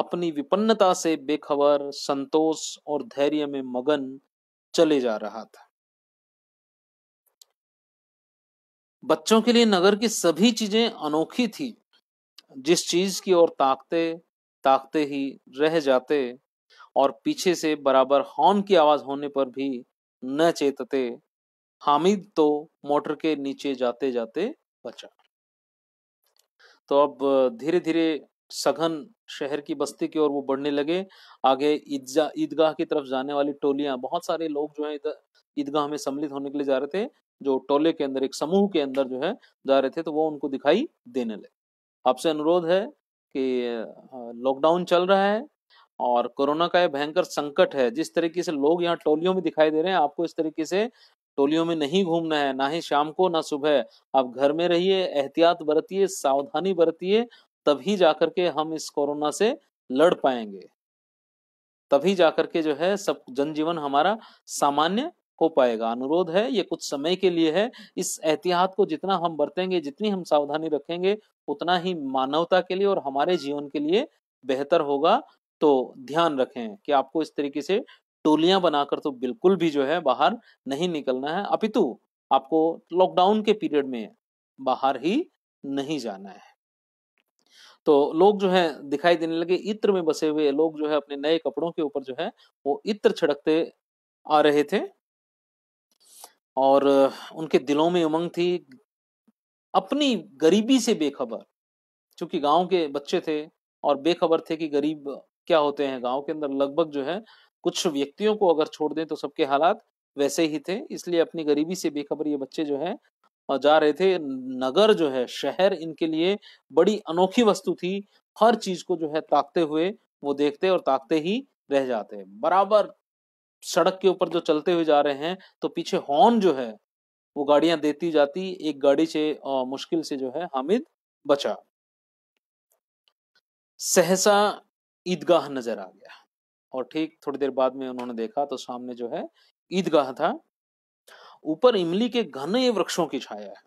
अपनी विपन्नता से बेखबर संतोष और धैर्य में मगन चले जा रहा था बच्चों के लिए नगर की सभी चीजें अनोखी थी जिस चीज की ओर ताकते ताकते ही रह जाते और पीछे से बराबर हॉर्न की आवाज होने पर भी न चेतते हामिद तो मोटर के नीचे जाते जाते बचा तो अब धीरे धीरे सघन शहर की बस्ती की ओर वो बढ़ने लगे आगे ईदगाह की तरफ जाने वाली टोलियां बहुत सारे लोग जो है ईदगाह में सम्मिलित होने के लिए जा रहे थे जो टोले के अंदर एक समूह के अंदर जो है जा रहे थे तो वो उनको दिखाई देने लगे आपसे अनुरोध है कि लॉकडाउन चल रहा है और कोरोना का यह भयंकर संकट है जिस तरीके से लोग यहाँ टोलियों में दिखाई दे रहे हैं आपको इस तरीके से टोलियों में नहीं घूमना है ना ही शाम को ना सुबह आप घर में रहिए एहतियात बरतिए सावधानी बरतिए तभी जाकर के हम इस कोरोना से लड़ पाएंगे तभी जाकर के जो है सब जनजीवन हमारा सामान्य हो पाएगा अनुरोध है ये कुछ समय के लिए है इस एहतियात को जितना हम बरतेंगे जितनी हम सावधानी रखेंगे उतना ही मानवता के लिए और हमारे जीवन के लिए बेहतर होगा तो ध्यान रखें कि आपको इस तरीके से टोलियां बनाकर तो बिल्कुल भी जो है बाहर नहीं निकलना है अपितु आपको लॉकडाउन के पीरियड में बाहर ही नहीं जाना है तो लोग जो है दिखाई देने लगे इत्र में बसे हुए लोग जो है अपने नए कपड़ों के ऊपर जो है वो इत्र छिड़कते आ रहे थे और उनके दिलों में उमंग थी अपनी गरीबी से बेखबर चूंकि गांव के बच्चे थे और बेखबर थे कि गरीब क्या होते हैं गांव के अंदर लगभग जो है कुछ व्यक्तियों को अगर छोड़ दें तो सबके हालात वैसे ही थे इसलिए अपनी गरीबी से बेखबर ये बच्चे जो है जा रहे थे नगर जो है शहर इनके लिए बड़ी अनोखी वस्तु थी हर चीज को जो है ताकते हुए वो देखते और ताकते ही रह जाते बराबर सड़क के ऊपर जो चलते हुए जा रहे हैं तो पीछे हॉर्न जो है वो गाड़ियां देती जाती एक गाड़ी से मुश्किल से जो है हामिद बचा सहसा ईदगाह नजर आ गया और ठीक थोड़ी देर बाद में उन्होंने देखा तो सामने जो है ईदगाह था ऊपर इमली के घने वृक्षों की छाया है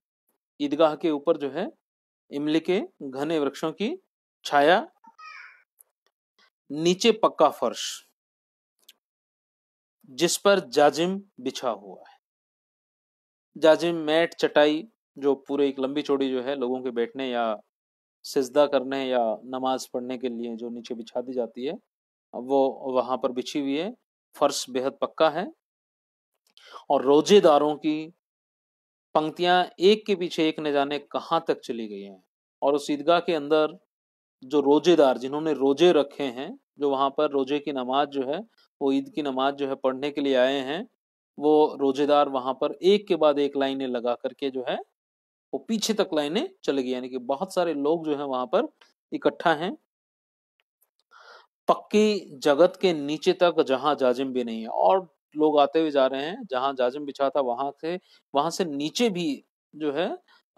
ईदगाह के ऊपर जो है इमली के घने वृक्षों की छाया नीचे पक्का फर्श जिस पर जाजिम बिछा हुआ है जाजिम मैट चटाई जो पूरे एक लंबी चौड़ी जो है लोगों के बैठने या सजदा करने या नमाज पढ़ने के लिए जो नीचे बिछा दी जाती है वो वहाँ पर बिछी हुई है फर्श बेहद पक्का है और रोजेदारों की पंक्तियाँ एक के पीछे एक न जाने कहाँ तक चली गई हैं और उस ईदगाह के अंदर जो रोजेदार जिन्होंने रोजे रखे हैं जो वहाँ पर रोजे की नमाज जो है वो ईद की नमाज जो है पढ़ने के लिए आए हैं वो रोजेदार वहाँ पर एक के बाद एक लाइनें लगा करके जो है वो पीछे तक लाइने चले गई यानी कि बहुत सारे लोग जो है वहां पर इकट्ठा हैं पक्की जगत के नीचे तक जहां जाजिम भी नहीं है और लोग आते हुए जा रहे हैं जहां जाजिम बिछा था वहां से वहां से नीचे भी जो है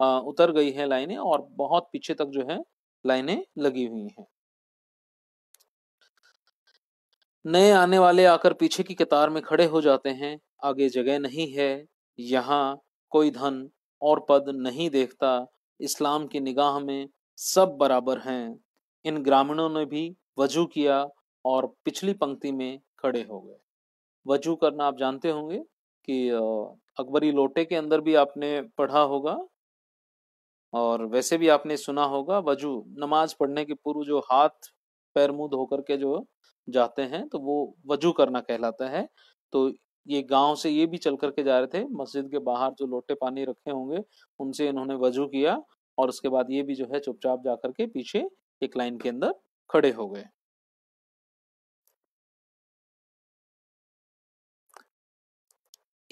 आ, उतर गई है लाइनें और बहुत पीछे तक जो है लाइनें लगी हुई हैं नए आने वाले आकर पीछे की कतार में खड़े हो जाते हैं आगे जगह नहीं है यहाँ कोई धन और पद नहीं देखता इस्लाम की निगाह में सब बराबर हैं इन ग्रामीणों ने भी वजू किया और पिछली पंक्ति में खड़े हो गए वजू करना आप जानते होंगे कि अकबरी लोटे के अंदर भी आपने पढ़ा होगा और वैसे भी आपने सुना होगा वजू नमाज पढ़ने के पूर्व जो हाथ पैर मुंह धोकर के जो जाते हैं तो वो वजू करना कहलाता है तो ये गांव से ये भी चल करके जा रहे थे मस्जिद के बाहर जो लोटे पानी रखे होंगे उनसे इन्होंने वजू किया और उसके बाद ये भी जो है चुपचाप जा करके पीछे एक लाइन के अंदर खड़े हो गए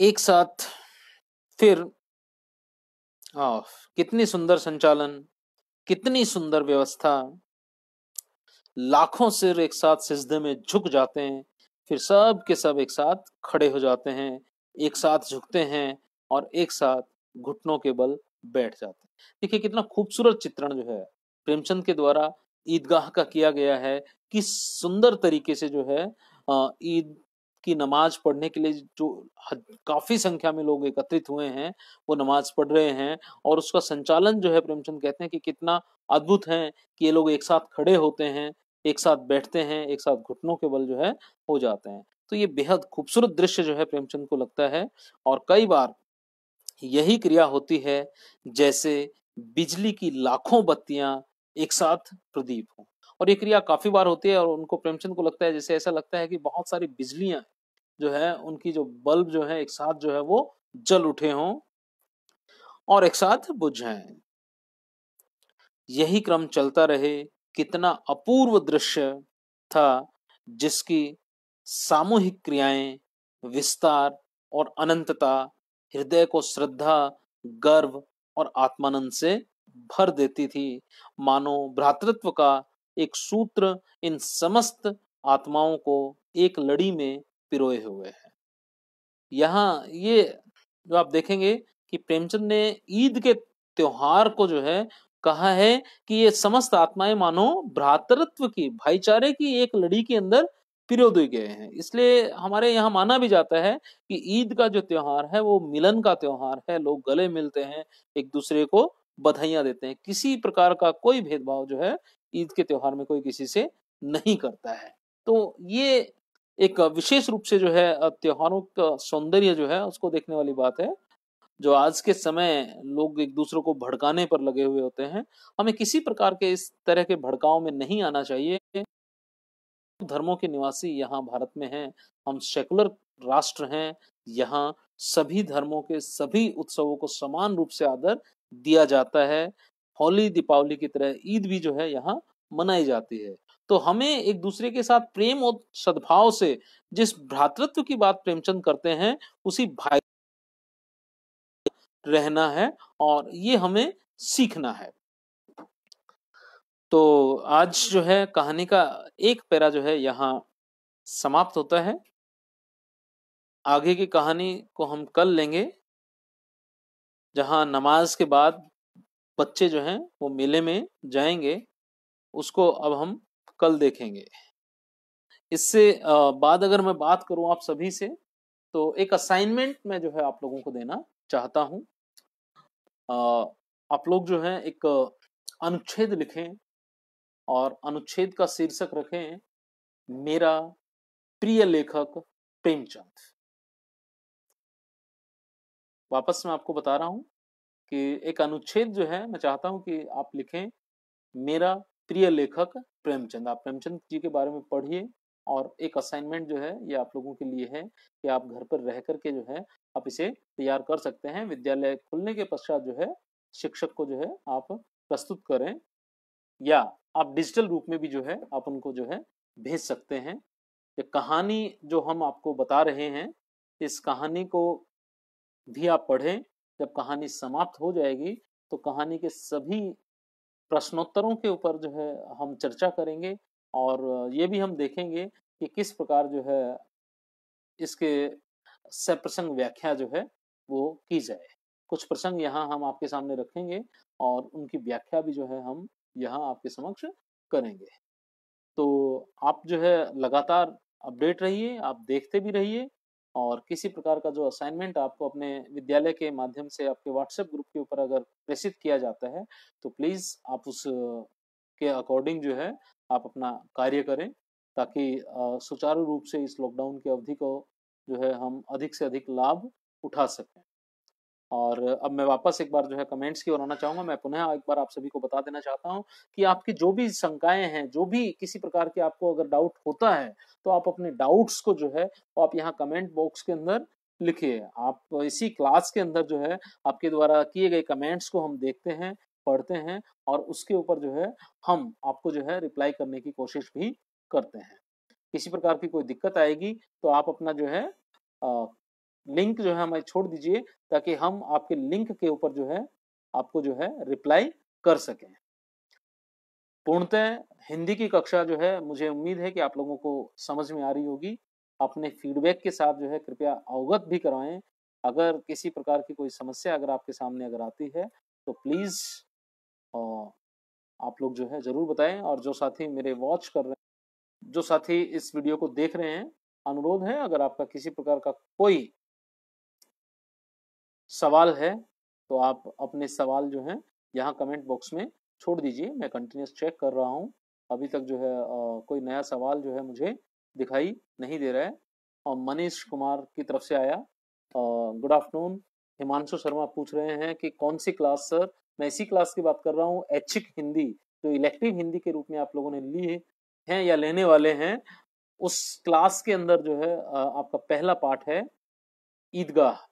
एक साथ फिर कितनी सुंदर संचालन कितनी सुंदर व्यवस्था लाखों सिर एक साथ सिजदे में झुक जाते हैं फिर सब के सब एक साथ खड़े हो जाते हैं एक साथ झुकते हैं और एक साथ घुटनों के बल बैठ जाते हैं देखिए कितना खूबसूरत चित्रण जो है प्रेमचंद के द्वारा ईदगाह का किया गया है कि सुंदर तरीके से जो है ईद की नमाज पढ़ने के लिए जो काफी संख्या में लोग एकत्रित हुए हैं वो नमाज पढ़ रहे हैं और उसका संचालन जो है प्रेमचंद कहते हैं कि कितना अद्भुत है कि ये लोग एक साथ खड़े होते हैं एक साथ बैठते हैं एक साथ घुटनों के बल जो है हो जाते हैं तो ये बेहद खूबसूरत दृश्य जो है प्रेमचंद को लगता है और कई बार यही क्रिया होती है जैसे बिजली की लाखों बत्तियां एक साथ प्रदीप हो और ये क्रिया काफी बार होती है और उनको प्रेमचंद को लगता है जैसे ऐसा लगता है कि बहुत सारी बिजलियां जो है उनकी जो बल्ब जो है एक साथ जो है वो जल उठे हों और एक साथ जाए यही क्रम चलता रहे कितना अपूर्व दृश्य था जिसकी सामूहिक क्रियाएं विस्तार और अनंतता हृदय को श्रद्धा गर्व और आत्मानंद से भर देती थी मानो भ्रातृत्व का एक सूत्र इन समस्त आत्माओं को एक लड़ी में पिरोए हुए है यहाँ ये जो आप देखेंगे कि प्रेमचंद ने ईद के त्योहार को जो है कहा है कि ये समस्त आत्माएं मानो भ्रातृत्व की भाईचारे की एक लड़ी के अंदर पिरोदे गए हैं इसलिए हमारे यहाँ माना भी जाता है कि ईद का जो त्योहार है वो मिलन का त्योहार है लोग गले मिलते हैं एक दूसरे को बधाइयां देते हैं किसी प्रकार का कोई भेदभाव जो है ईद के त्योहार में कोई किसी से नहीं करता है तो ये एक विशेष रूप से जो है त्योहारों का सौंदर्य जो है उसको देखने वाली बात है जो आज के समय लोग एक दूसरे को भड़काने पर लगे हुए होते हैं हमें किसी प्रकार के इस तरह के भड़काव में नहीं आना चाहिए धर्मों के निवासी यहाँ भारत में हैं हम सेकुलर राष्ट्र हैं यहाँ सभी धर्मों के सभी उत्सवों को समान रूप से आदर दिया जाता है होली दीपावली की तरह ईद भी जो है यहाँ मनाई जाती है तो हमें एक दूसरे के साथ प्रेम और सद्भाव से जिस भ्रातृत्व की बात प्रेमचंद करते हैं उसी भाई रहना है और ये हमें सीखना है तो आज जो है कहानी का एक पैरा जो है यहाँ समाप्त होता है आगे की कहानी को हम कल लेंगे जहाँ नमाज के बाद बच्चे जो हैं वो मेले में जाएंगे उसको अब हम कल देखेंगे इससे बाद अगर मैं बात करूं आप सभी से तो एक असाइनमेंट मैं जो है आप लोगों को देना चाहता हूं आप लोग जो है एक अनुच्छेद लिखें और अनुच्छेद का शीर्षक रखें मेरा प्रिय लेखक प्रेमचंद वापस मैं आपको बता रहा हूं कि एक अनुच्छेद जो है मैं चाहता हूं कि आप लिखें मेरा प्रिय लेखक प्रेमचंद आप प्रेमचंद जी के बारे में पढ़िए और एक असाइनमेंट जो है ये आप लोगों के लिए है कि आप घर पर रह करके जो है आप इसे तैयार कर सकते हैं विद्यालय खुलने के पश्चात जो है शिक्षक को जो है आप प्रस्तुत करें या आप डिजिटल रूप में भी जो है आप उनको जो है भेज सकते हैं ये कहानी जो हम आपको बता रहे हैं इस कहानी को भी आप पढ़ें जब कहानी समाप्त हो जाएगी तो कहानी के सभी प्रश्नोत्तरों के ऊपर जो है हम चर्चा करेंगे और ये भी हम देखेंगे कि किस प्रकार जो है इसके सप्रसंग व्याख्या जो है वो की जाए कुछ प्रसंग यहाँ हम आपके सामने रखेंगे और उनकी व्याख्या भी जो है हम यहाँ आपके समक्ष करेंगे तो आप जो है लगातार अपडेट रहिए आप देखते भी रहिए और किसी प्रकार का जो असाइनमेंट आपको अपने विद्यालय के माध्यम से आपके व्हाट्सएप ग्रुप के ऊपर अगर प्रेषित किया जाता है तो प्लीज़ आप उस के अकॉर्डिंग जो है आप अपना कार्य करें ताकि सुचारू रूप से इस लॉकडाउन की अवधि को जो है हम अधिक से अधिक लाभ उठा सकें और अब मैं वापस एक बार जो है कमेंट्स की ओर आना चाहूंगा मैं पुनः एक बार आप सभी को बता देना चाहता हूं कि आपकी जो भी शंकाएं हैं जो भी किसी प्रकार के आपको अगर डाउट होता है तो आप अपने डाउट्स को जो है आप यहाँ कमेंट बॉक्स के अंदर लिखिए आप इसी क्लास के अंदर जो है आपके द्वारा किए गए कमेंट्स को हम देखते हैं पढ़ते हैं और उसके ऊपर जो है हम आपको जो है रिप्लाई करने की कोशिश भी करते हैं किसी प्रकार की कोई दिक्कत आएगी तो आप अपना जो है आ, लिंक जो है हमें छोड़ दीजिए ताकि हम आपके लिंक के ऊपर जो है आपको जो है रिप्लाई कर सकें पूर्णतः हिंदी की कक्षा जो है मुझे उम्मीद है कि आप लोगों को समझ में आ रही होगी अपने फीडबैक के साथ जो है कृपया अवगत भी कराएं अगर किसी प्रकार की कोई समस्या अगर आपके सामने अगर आती है तो प्लीज़ और आप लोग जो है ज़रूर बताएं और जो साथी मेरे वॉच कर रहे हैं जो साथी इस वीडियो को देख रहे हैं अनुरोध है अगर आपका किसी प्रकार का कोई सवाल है तो आप अपने सवाल जो हैं यहाँ कमेंट बॉक्स में छोड़ दीजिए मैं कंटिन्यूस चेक कर रहा हूँ अभी तक जो है आ, कोई नया सवाल जो है मुझे दिखाई नहीं दे रहा है और मनीष कुमार की तरफ से आया गुड आफ्टरनून हिमांशु शर्मा पूछ रहे हैं कि कौन सी क्लास सर मैं इसी क्लास की बात कर रहा हूँ ऐच्छिक हिंदी जो इलेक्टिव हिंदी के रूप में आप लोगों ने ली है या लेने वाले हैं उस क्लास के अंदर जो है आपका पहला पाठ है ईदगाह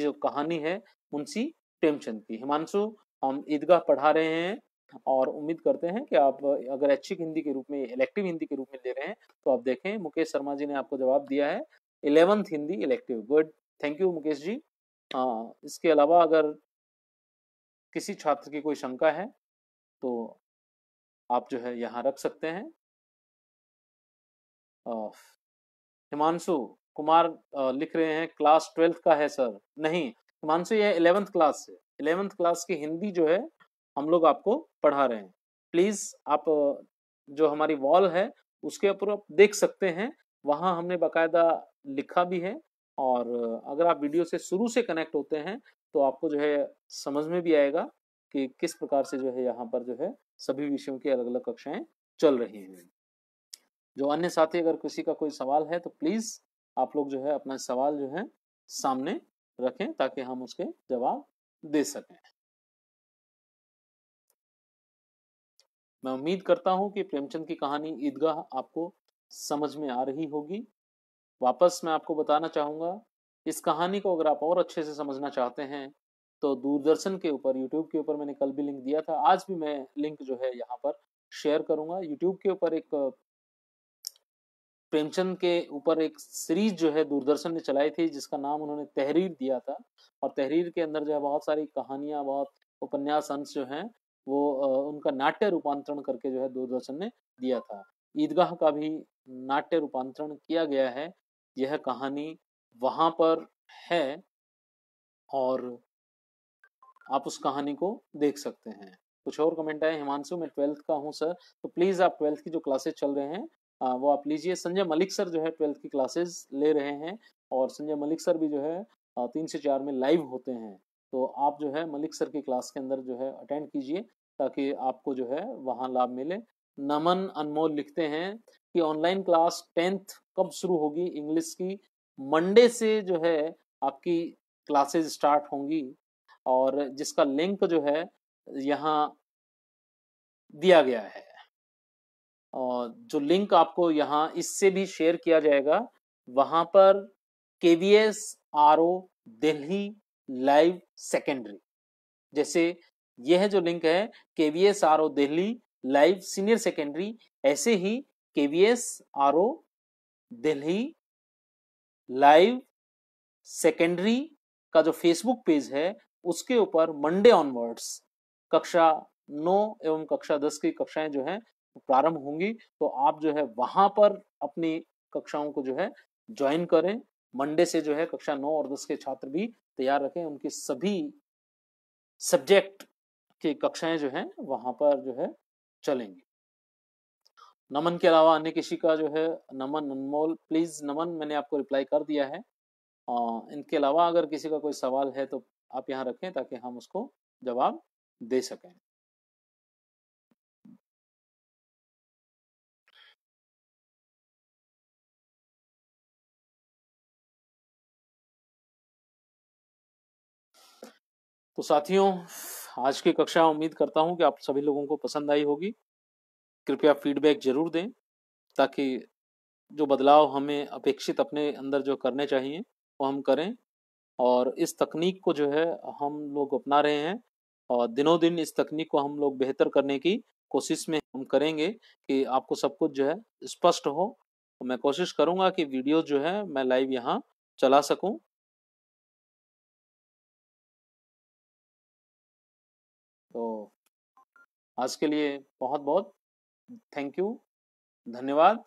जो कहानी है मुंशी प्रेमचंद की हिमांशु हम ईदगाह पढ़ा रहे हैं और उम्मीद करते हैं कि आप अगर ऐच्छिक हिंदी के रूप में इलेक्टिव हिंदी के रूप में ले रहे हैं तो आप देखें मुकेश शर्मा जी ने आपको जवाब दिया है eleventh Hindi elective good thank you Mukesh ji हाँ इसके अलावा अगर किसी छात्र की कोई शंका है तो आप जो है यहाँ रख सकते हैं हिमांशु कुमार लिख रहे हैं क्लास ट्वेल्थ का है सर नहीं हिमांशु ये इलेवेंथ क्लास से इलेवेंथ क्लास की हिंदी जो है हम लोग आपको पढ़ा रहे हैं प्लीज़ आप जो हमारी वॉल है उसके ऊपर आप देख सकते हैं वहाँ हमने बाकायदा लिखा भी है और अगर आप वीडियो से शुरू से कनेक्ट होते हैं तो आपको जो है समझ में भी आएगा कि किस प्रकार से जो है यहाँ पर जो है सभी विषयों की अलग अलग कक्षाएं चल रही हैं जो अन्य साथी अगर किसी का कोई सवाल है तो प्लीज आप लोग जो है अपना सवाल जो है सामने रखें ताकि हम उसके जवाब दे सकें मैं उम्मीद करता हूं कि प्रेमचंद की कहानी ईदगाह आपको समझ में आ रही होगी वापस मैं आपको बताना चाहूंगा इस कहानी को अगर आप और अच्छे से समझना चाहते हैं तो दूरदर्शन के ऊपर यूट्यूब के ऊपर मैंने कल भी लिंक दिया था आज भी मैं लिंक जो है यहाँ पर शेयर करूंगा यूट्यूब के ऊपर एक प्रेमचंद के ऊपर एक सीरीज जो है दूरदर्शन ने चलाई थी जिसका नाम उन्होंने तहरीर दिया था और तहरीर के अंदर जो है बहुत सारी कहानियां बहुत उपन्यास अंश जो हैं वो उनका नाट्य रूपांतरण करके जो है दूरदर्शन ने दिया था ईदगाह का भी नाट्य रूपांतरण किया गया है यह कहानी वहां पर है और आप उस कहानी को देख सकते हैं कुछ और कमेंट आए हिमांशु मैं ट्वेल्थ का हूँ सर तो प्लीज़ आप ट्वेल्थ की जो क्लासेस चल रहे हैं वो आप लीजिए संजय मलिक सर जो है ट्वेल्थ की क्लासेस ले रहे हैं और संजय मलिक सर भी जो है तीन से चार में लाइव होते हैं तो आप जो है मलिक सर की क्लास के अंदर जो है अटेंड कीजिए ताकि आपको जो है वहाँ लाभ मिले नमन अनमोल लिखते हैं कि ऑनलाइन क्लास टेंथ कब शुरू होगी इंग्लिश की मंडे से जो है आपकी क्लासेस स्टार्ट होंगी और जिसका लिंक जो है यहाँ दिया गया है और जो लिंक आपको यहाँ इससे भी शेयर किया जाएगा वहां पर K V S R O Delhi live secondary जैसे यह जो लिंक है K V S R O Delhi live senior secondary ऐसे ही K V S R O Delhi live secondary का जो फेसबुक पेज है उसके ऊपर मंडे ऑनवर्ड्स कक्षा नौ एवं कक्षा दस की कक्षाएं जो है प्रारंभ होंगी तो आप जो है वहां पर अपनी कक्षाओं को जो है ज्वाइन करें मंडे से जो है कक्षा नौ और दस के छात्र भी तैयार रखें उनके सभी सब्जेक्ट की कक्षाएं जो है वहां पर जो है चलेंगे नमन के अलावा अन्य किसी का जो है नमन अनमोल प्लीज़ नमन मैंने आपको रिप्लाई कर दिया है आ, इनके अलावा अगर किसी का कोई सवाल है तो आप यहाँ रखें ताकि हम उसको जवाब दे सकें तो साथियों आज की कक्षा उम्मीद करता हूं कि आप सभी लोगों को पसंद आई होगी कृपया फीडबैक जरूर दें ताकि जो बदलाव हमें अपेक्षित अपने अंदर जो करने चाहिए वो हम करें और इस तकनीक को जो है हम लोग अपना रहे हैं और दिनों दिन इस तकनीक को हम लोग बेहतर करने की कोशिश में हम करेंगे कि आपको सब कुछ जो है स्पष्ट हो तो मैं कोशिश करूंगा कि वीडियो जो है मैं लाइव यहाँ चला सकूं तो आज के लिए बहुत बहुत थैंक यू धन्यवाद